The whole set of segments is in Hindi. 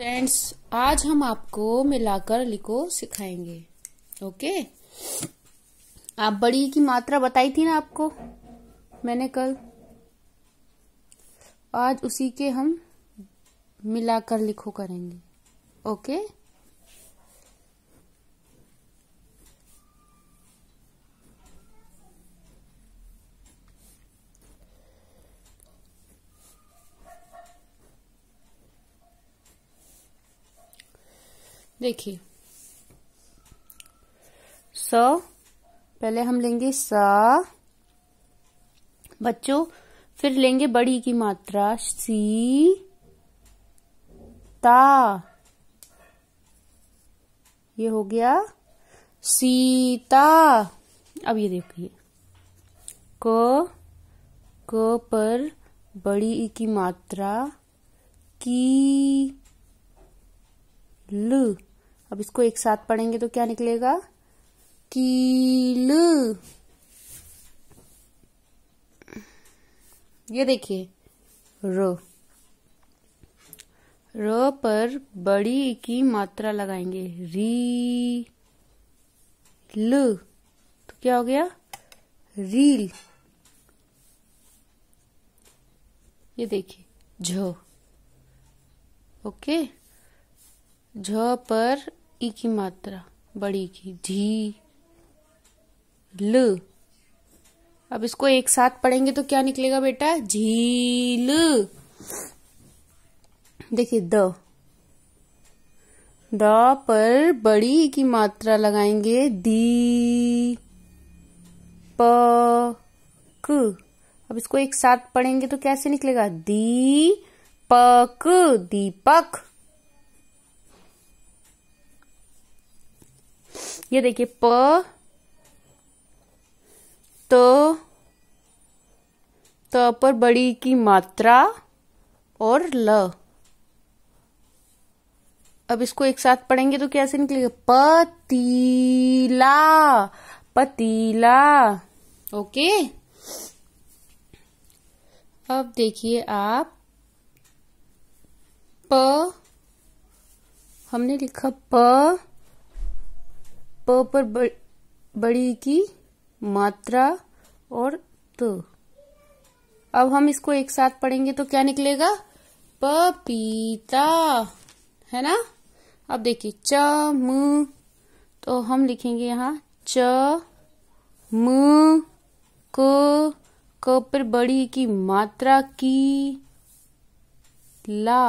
फ्रेंड्स आज हम आपको मिलाकर लिखो सिखाएंगे ओके आप बड़ी की मात्रा बताई थी ना आपको मैंने कल आज उसी के हम मिलाकर लिखो करेंगे ओके देखिए स पहले हम लेंगे सा बच्चों फिर लेंगे बड़ी की मात्रा सी ता ये हो गया सीता अब ये देखिए क क पर बड़ी ई की मात्रा की ल अब इसको एक साथ पढ़ेंगे तो क्या निकलेगा कील ये देखिए र र पर बड़ी की मात्रा लगाएंगे री ल तो क्या हो गया रील ये देखिए झ ओके झ पर ई की मात्रा बड़ी की ढी ल अब इसको एक साथ पढ़ेंगे तो क्या निकलेगा बेटा झील देखिए द द पर बड़ी की मात्रा लगाएंगे दी प क अब इसको एक साथ पढ़ेंगे तो कैसे निकलेगा दी पक दीपक ये देखिए प त तो, त पर बड़ी की मात्रा और ल अब इसको एक साथ पढ़ेंगे तो कैसे निकलेगा पतीला पतीला ओके अब देखिए आप प हमने लिखा प प पर बड़ी की मात्रा और त अब हम इसको एक साथ पढ़ेंगे तो क्या निकलेगा पपीता है ना अब देखिए च म तो हम लिखेंगे यहाँ च म क क पर बड़ी की मात्रा की ला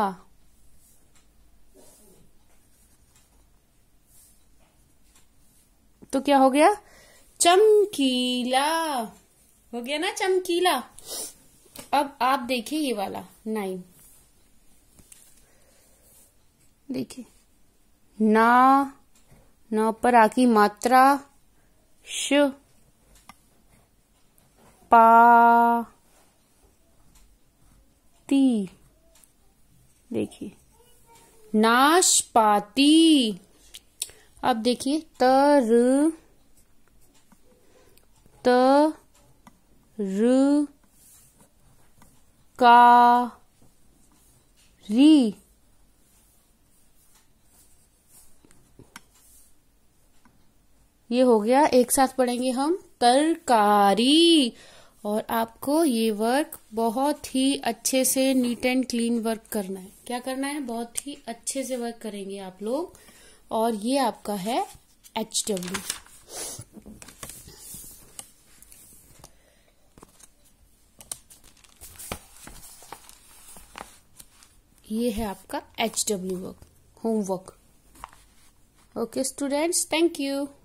तो क्या हो गया चमकीला हो गया ना चमकीला अब आप देखिए ये वाला नाइन देखिए ना न पर आकी मात्रा श पा ती देखिए नाशपाती अब देखिए तर त र का री ये हो गया एक साथ पढ़ेंगे हम तरकारी और आपको ये वर्क बहुत ही अच्छे से नीट एंड क्लीन वर्क करना है क्या करना है बहुत ही अच्छे से वर्क करेंगे आप लोग और ये आपका है एच डब्ल्यू ये है आपका H W work homework okay students thank you